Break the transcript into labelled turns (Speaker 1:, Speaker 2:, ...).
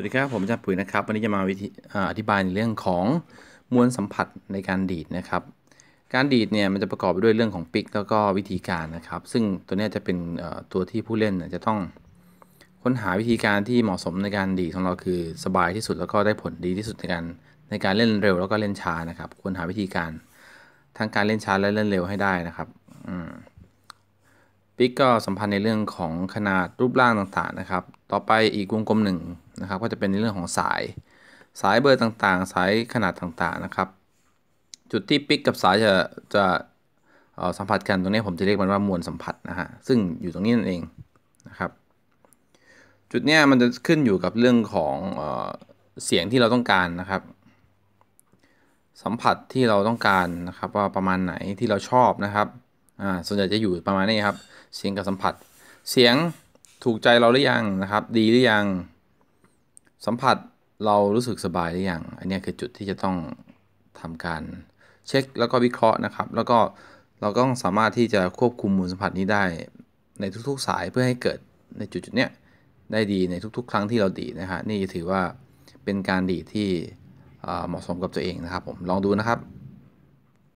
Speaker 1: วัสดีครับผมอาจารย์ปุ๋ยนะครับวันนี้จะมาวิธีอธิบายในเรื่องของมวลสัมผัสในการดีดนะครับ การดีดเนี่ยมันจะประกอบไปด้วยเรื่องของปิกแล้วก็วิธีการนะครับ ซึ่งตัวนี้จะเป็นตัวที่ผู้เล่นจะต้อง ค้นหาวิธีการที่เหมาะสมในการดีดของเราคือสบายที่สุดแล้วก็ได้ผลดีที่สุดในการในการเล่นเร็ว แล้วก็เล่นช้านะครับควรหาวิธีการทั้งการเล่นช้าและเล่นเร็วให้ได้นะครับปิกก็สัมพันธ์ในเรื่องของขนาดรูปร่างต่างๆนะครับ ต่อไปอีกวงกลมหนึ่งนะครับก็จะเป็นในเรื่องของสาย สายเบอร์ต่างๆ สายขนาดต่างๆนะครับ จุดที่ปิกกับสายจะจะสัมผัสกันตรงนี้ผมจะเรียกมันว่ามวลสัมผัสนะฮะซึ่งอยู่ตรงนี้นั่นเองนะครับ จุดเนี้ยมันจะขึ้นอยู่กับเรื่องของเสียงที่เราต้องการนะครับ สัมผัสที่เราต้องการนะครับ ว่าประมาณไหนที่เราชอบนะครับอ่าส่วนใหญ่จะอยู่ประมาณนี้ครับเสียงกับสัมผัส เสียงถูกใจเราหรือยังนะครับ ดีหรือยังสัมผัสเรารู้สึกสบายหรือยัง อันนี้คือจุดที่จะต้องทำการเช็คแล้วก็วิเคราะห์นะครับ แล้วก็ เราก็ต้องสามารถที่จะควบคุมมูลสัมผัสนี้ได้ในทุก ๆ สายเพื่อให้เกิดในจุดจุดเนี้ยได้ดีในทุก ๆ ครั้งที่เราดีนะฮะ นี่ถือว่าเป็นการดีที่เหมาะสมกับตัวเองนะครับผม ลองดูนะครับ